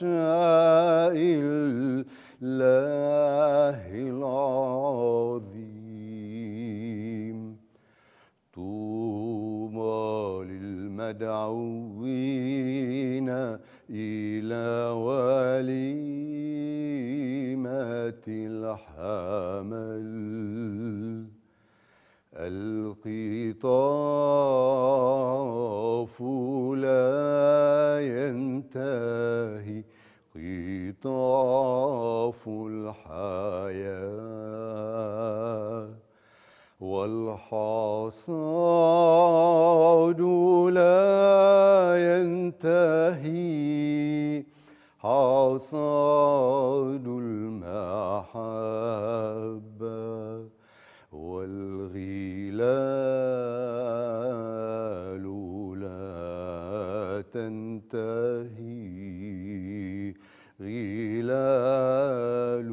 أشاء الله العظيم طوبى للمدعوين إلى وليمة الحمل القطاف لا ينتهي قطاف الحياة والحصاد لا ينتهي حصاد المحبة والغلال لا تنتهي جلال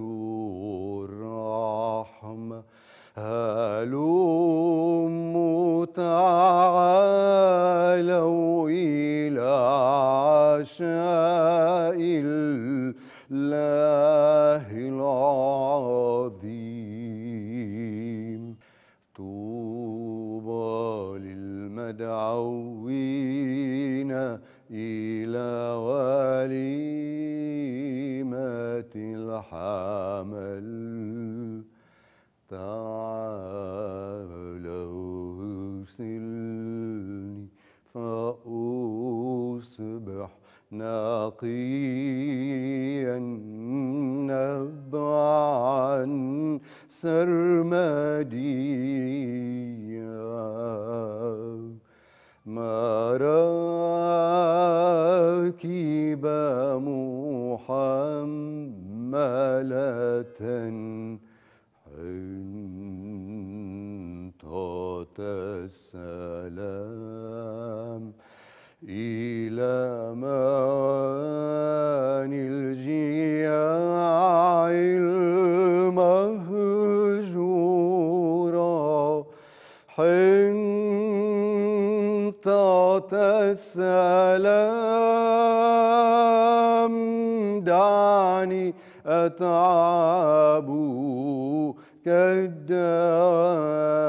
الرحمة هلم تعالوا إلى عشاء الله نقيا نبعا سرمديا مراكب محملة حنطة السلام إلى معاني الجياع المهجورة حنطة السلام دعني أتعب كالدعاء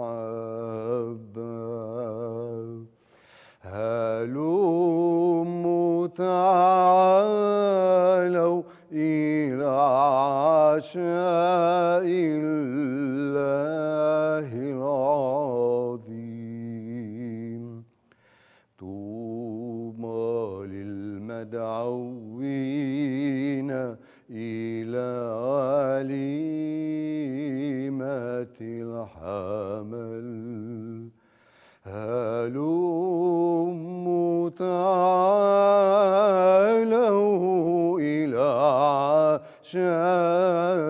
محبة هلوموا تعالوا إلى عشاء الله تعالوا إلى عشاء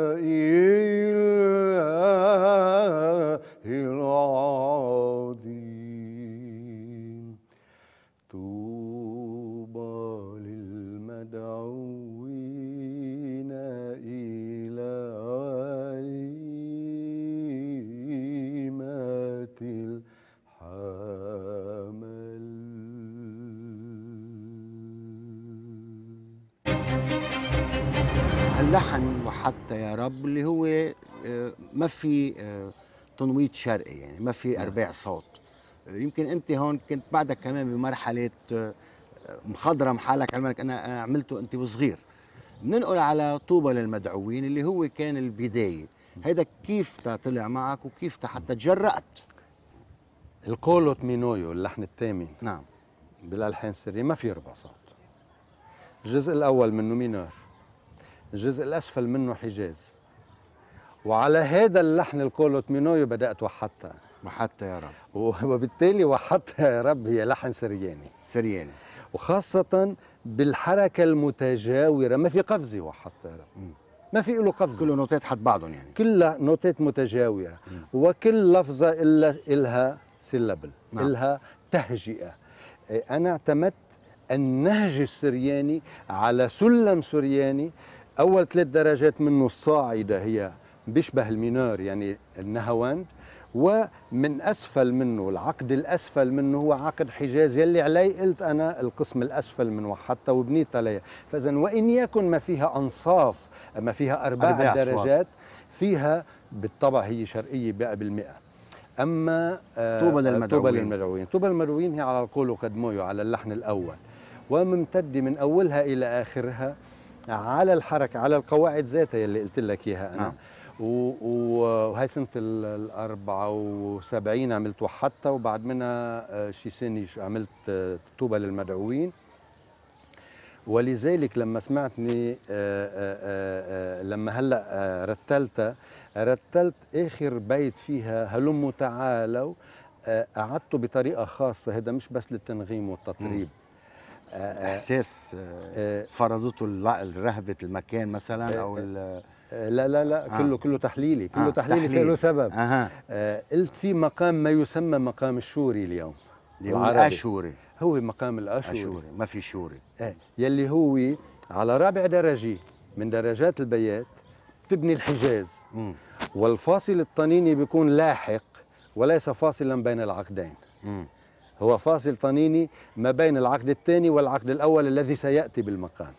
لحن وحتى يا رب اللي هو آه، ما في آه، تنويط شرقي يعني ما في نعم. ارباع صوت يمكن انت هون كنت بعدك كمان بمرحله آه، مخضرم حالك علمك انا عملته انت وصغير ننقل على طوبى للمدعوين اللي هو كان البدايه هيدا كيف طلع معك وكيف حتى تجرأت الكولوت مينويو اللحن الثامن نعم بالالحان السريه ما في ربع صوت الجزء الاول منه مينور الجزء الأسفل منه حجاز وعلى هذا اللحن مينويو بدأت وحتى وحتى يا رب وبالتالي وحتى يا رب هي لحن سرياني سرياني وخاصة بالحركة المتجاورة ما في قفزة وحتى يا رب ما في له قفزه كله نوتات حد بعضهم يعني كلها نوتات متجاوره وكل لفظه الا الها سيلابل نعم. الها تهجئه انا اعتمدت النهج السرياني على سلم سرياني أول ثلاث درجات منه الصاعدة هي بيشبه المينور يعني النهواند ومن أسفل منه العقد الأسفل منه هو عقد حجاز يلي عليه قلت أنا القسم الأسفل منه وحتى وبنيت عليه فإذا وإن يكن ما فيها أنصاف ما فيها أربع, أربع درجات فيها بالطبع هي شرقية بقى بالمئة أما آه، طوبى للمدعوين طوبى للمدعوين طوبى للمدعوين هي على القول وقدموه على اللحن الأول وممتدة من أولها إلى آخرها على الحركه على القواعد ذاتها اللي قلت لك اياها انا نعم. وهي سنه ال 74 عملت وحتى وبعد منها آه، شي سنه عملت آه، طوبى للمدعوين ولذلك لما سمعتني آه، لما هلا رتلتها رتلت اخر بيت فيها هلموا تعالوا قعدته بطريقه خاصه هذا مش بس للتنغيم والتطريب احساس آه، آه، فرضته رهبه المكان مثلا آه، او لا لا لا آه. كله كله تحليلي كله آه. تحليلي تحليل. له سبب آه. آه قلت في مقام ما يسمى مقام الشوري اليوم اليوم الاشوري هو مقام الاشوري أشوري. ما في شوري آه. يلي هو على رابع درجه من درجات البيات تبني الحجاز م. والفاصل الطنيني بيكون لاحق وليس فاصلا بين العقدين م. هو فاصل طنيني ما بين العقد الثاني والعقد الأول الذي سيأتي بالمقام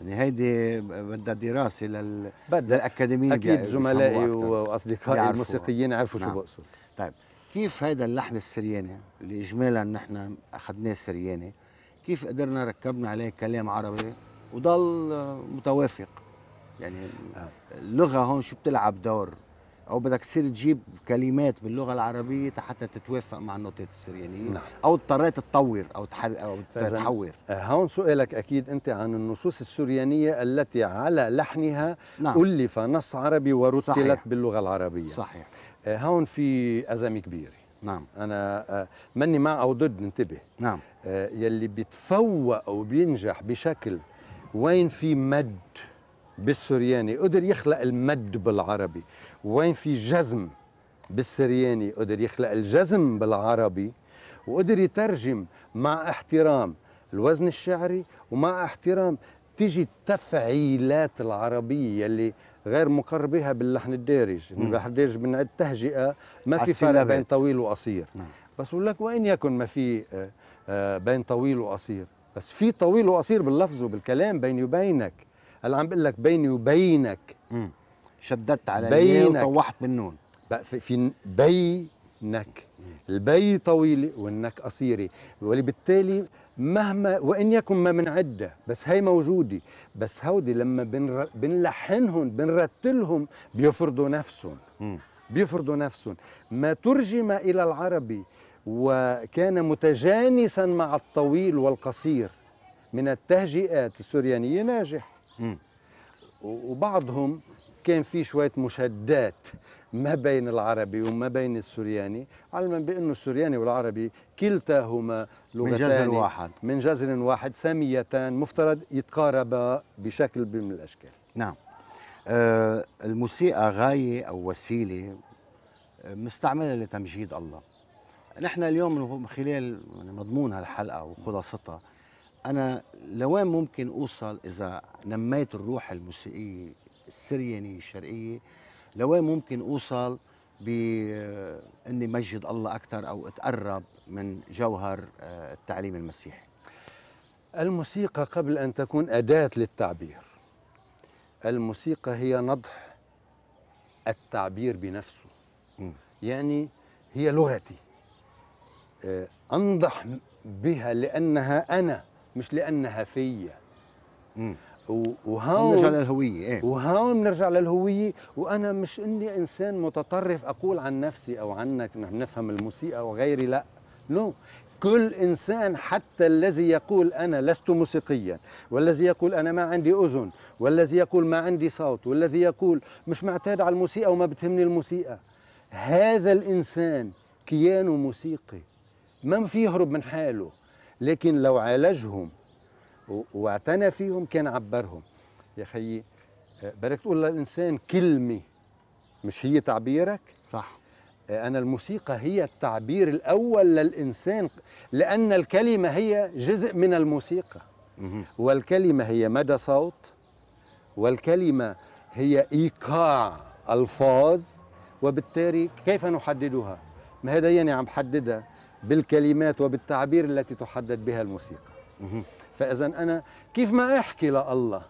يعني هيدي بدها دراسه لل... للاكاديميين اكيد زملائي واصدقائي الموسيقيين عرفوا نعم. شو بقصد طيب كيف هيدا اللحن السرياني اللي اجمالا نحن اخذناه سرياني كيف قدرنا ركبنا عليه كلام عربي وضل متوافق يعني آه. اللغه هون شو بتلعب دور او بدك تصير تجيب كلمات باللغه العربيه حتى تتوافق مع النوتات السريانيه نعم. او اضطريت تطور او او تحور هون سؤالك اكيد انت عن النصوص السريانيه التي على لحنها نعم. الف نص عربي ورتلت صحيح. باللغه العربيه صحيح آه، هون في ازمه كبيره نعم انا آه، مني مع او ضد انتبه نعم آه، يلي بيتفوق وبينجح بشكل وين في مد بالسورياني قدر يخلق المد بالعربي وين في جزم بالسرياني قدر يخلق الجزم بالعربي وقدر يترجم مع احترام الوزن الشعري ومع احترام تيجي التفعيلات العربية اللي غير مقربها باللحن الدارج اللحن الدارج بنعد تهجئة ما في فرق بين طويل وقصير نعم. بس بقول لك وإن يكن ما في آه، آه، بين طويل وقصير بس في طويل وقصير باللفظ وبالكلام بيني وبينك هلا عم بقول لك بيني وبينك مم. شددت على بينك وطوحت بالنون بقى في, في بينك البي طويل والنك قصيرة وبالتالي مهما وإن يكن ما من عدة بس هي موجودة بس هودي لما بنر... بنلحنهم بنرتلهم بيفرضوا نفسهم بيفرضوا نفسهم ما ترجم إلى العربي وكان متجانسا مع الطويل والقصير من التهجئات السوريانية ناجح وبعضهم كان في شويه مشادات ما بين العربي وما بين السورياني علما بانه السورياني والعربي كلتاهما لغتان من جذر واحد من جذر واحد ساميتان مفترض يتقاربا بشكل من الاشكال نعم آه الموسيقى غايه او وسيله آه، مستعمله لتمجيد الله نحن اليوم من خلال يعني مضمون هالحلقه وخلاصتها انا لوين ممكن اوصل اذا نميت الروح الموسيقيه السريانية الشرقية لوين ممكن أوصل بأني آه، مجد الله أكثر أو أتقرب من جوهر آه، التعليم المسيحي الموسيقى قبل أن تكون أداة للتعبير الموسيقى هي نضح التعبير بنفسه يعني هي لغتي آه، أنضح بها لأنها أنا مش لأنها فيا وهون بنرجع للهويه ايه وهون بنرجع للهويه وانا مش اني انسان متطرف اقول عن نفسي او عنك نحن نفهم الموسيقى وغيري لا نو كل انسان حتى الذي يقول انا لست موسيقيا والذي يقول انا ما عندي اذن والذي يقول ما عندي صوت والذي يقول مش معتاد على الموسيقى وما بتهمني الموسيقى هذا الانسان كيانه موسيقي ما يهرب من حاله لكن لو عالجهم واعتنى فيهم كان عبرهم يا خيي آه، بدك تقول للانسان كلمه مش هي تعبيرك صح آه، انا الموسيقى هي التعبير الاول للانسان لان الكلمه هي جزء من الموسيقى والكلمه هي مدى صوت والكلمه هي ايقاع الفاظ وبالتالي كيف نحددها ما هذا يعني عم بحددها بالكلمات وبالتعبير التي تحدد بها الموسيقى فاذا انا كيف ما احكي لله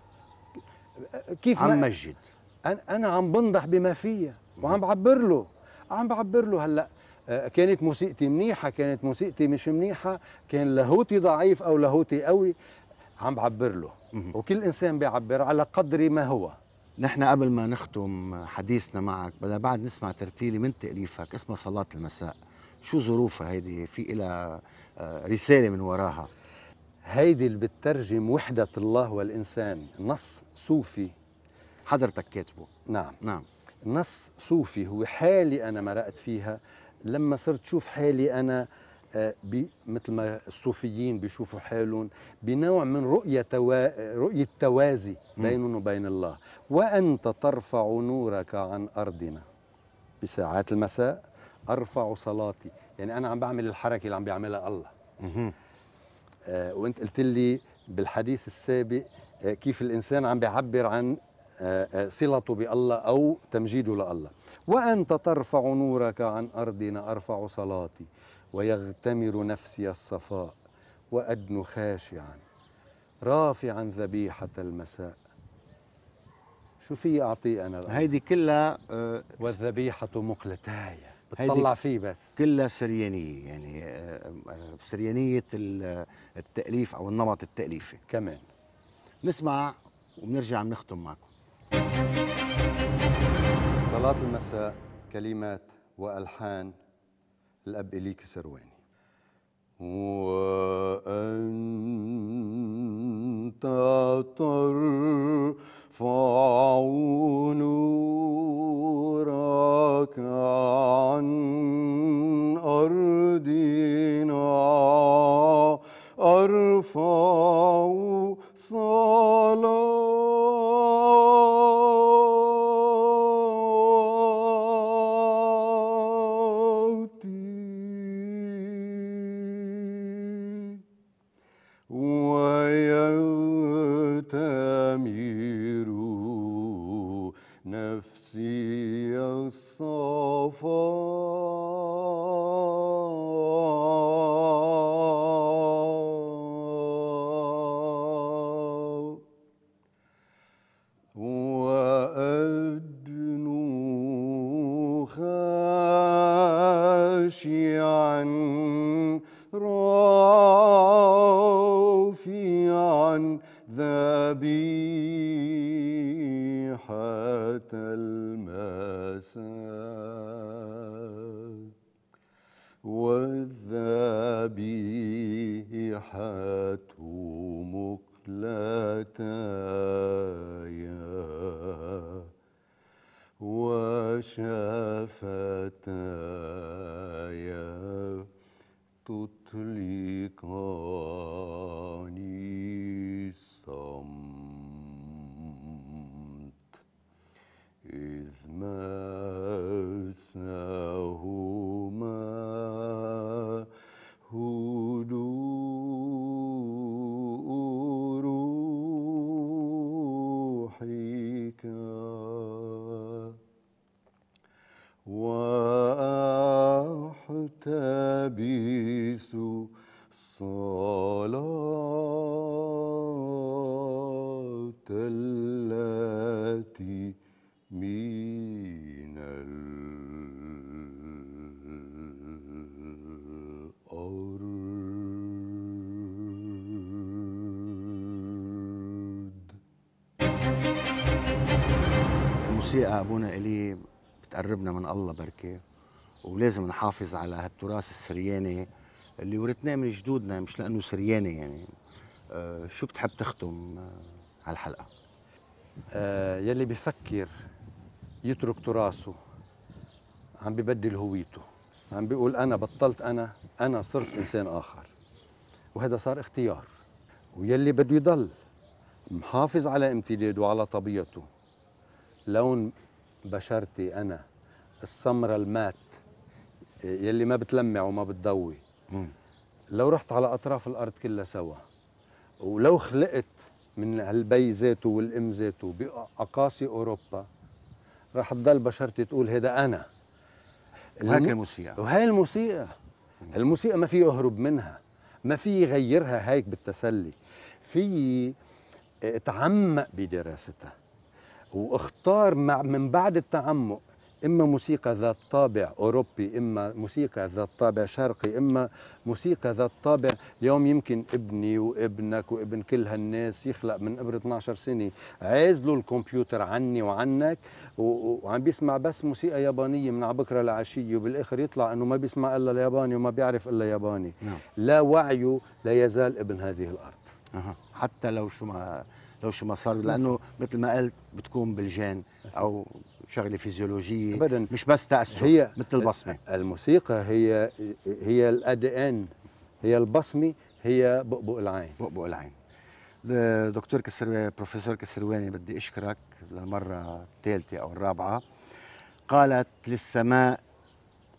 كيف عم مجد انا عم بنضح بما فيا وعم بعبر له عم بعبر له هلا آه، كانت موسيقتي منيحه كانت موسيقتي مش منيحه كان لاهوتي ضعيف او لاهوتي قوي عم بعبر له وكل انسان بيعبر على قدر ما هو نحن قبل ما نختم حديثنا معك بدنا بعد نسمع ترتيلي من تأليفك اسمها صلاة المساء شو ظروفها هيدي في إلى آه، رسالة من وراها هيدي اللي بتترجم وحدة الله والإنسان نص صوفي حضرتك كاتبه نعم نعم نص صوفي هو حالي أنا مرقت فيها لما صرت شوف حالي أنا آه، مثل ما الصوفيين بيشوفوا حالهم بنوع من رؤية توا... رؤية توازي بينهم وبين الله وأنت ترفع نورك عن أرضنا بساعات المساء أرفع صلاتي يعني أنا عم بعمل الحركة اللي عم بيعملها الله آه، وانت قلت لي بالحديث السابق آه، كيف الانسان عم بيعبر عن آه، صلته بالله او تمجيده لله وانت ترفع نورك عن ارضنا ارفع صلاتي ويغتمر نفسي الصفاء وادن خاشعا رافعا ذبيحه المساء شو في اعطي انا هيدي كلها والذبيحه مقلتاي بتطلع فيه بس كلها سريانيه يعني آه، آه، سريانيه التاليف او النمط التاليفي كمان نسمع وبنرجع بنختم معكم صلاة المساء كلمات وألحان الأب إليك سرواني وأنت ترفعون لك عن أرضنا أرفع صوتي for أبونا إلي بتقربنا من الله بركة ولازم نحافظ على هالتراث السرياني اللي ورثناه من جدودنا مش لأنه سرياني يعني أه شو بتحب تختم آه، هالحلقه؟ أه يلي بفكر يترك تراثه عم ببدل هويته عم بيقول أنا بطلت أنا أنا صرت إنسان آخر وهذا صار اختيار ويلي بده يضل محافظ على امتداده وعلى طبيعته لون بشرتي انا السمرة المات يلي ما بتلمع وما بتضوي لو رحت على اطراف الارض كلها سوا ولو خلقت من هالبي زيته والام زيته باقاصي اوروبا راح تضل بشرتي تقول هذا انا وهيك الموسيقى وهي الموسيقى الموسيقى ما في اهرب منها ما في يغيرها هيك بالتسلي في اتعمق آه، بدراستها واختار مع من بعد التعمق اما موسيقى ذات طابع اوروبي اما موسيقى ذات طابع شرقي اما موسيقى ذات طابع اليوم يمكن ابني وابنك وابن كل هالناس يخلق من قبل 12 سنه عازلوا الكمبيوتر عني وعنك وعم بيسمع بس موسيقى يابانيه من بكره لعشيه وبالاخر يطلع انه ما بيسمع الا الياباني وما بيعرف الا ياباني نعم. لا وعيه لا يزال ابن هذه الارض حتى لو شو ما لو شو ما صار لانه مثل ما قلت بتكون بالجين او شغله فيزيولوجيه ابدا مش بس تاثر هي مثل البصمه الموسيقى هي هي الادي ان هي البصمه هي بؤبؤ العين بؤبؤ العين دكتور كسرواني بروفيسور كسرواني بدي اشكرك للمره الثالثه او الرابعه قالت للسماء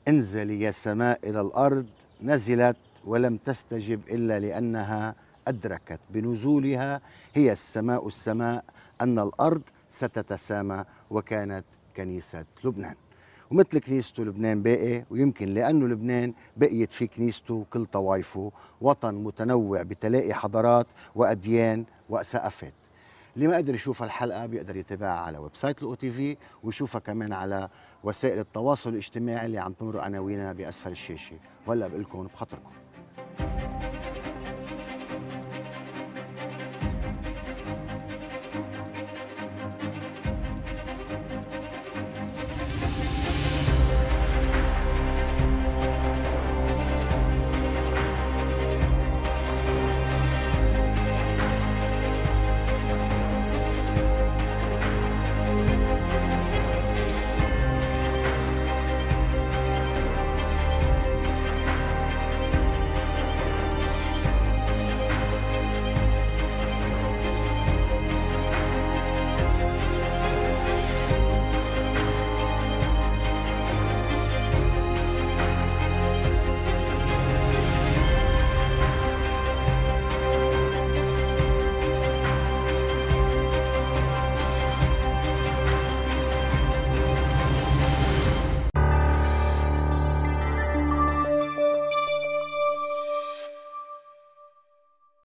انزلي يا سماء الى الارض نزلت ولم تستجب الا لانها أدركت بنزولها هي السماء السماء أن الأرض ستتسامى وكانت كنيسة لبنان ومثل كنيسته لبنان باقي ويمكن لأنه لبنان بقيت في كنيسته وكل طوائفه وطن متنوع بتلاقي حضارات وأديان وثقافات اللي ما قدر يشوف الحلقه بيقدر يتابعها على ويب سايت الاو تي في ويشوفها كمان على وسائل التواصل الاجتماعي اللي عم تمر عناوينها باسفل الشاشه وهلا بقول لكم بخاطركم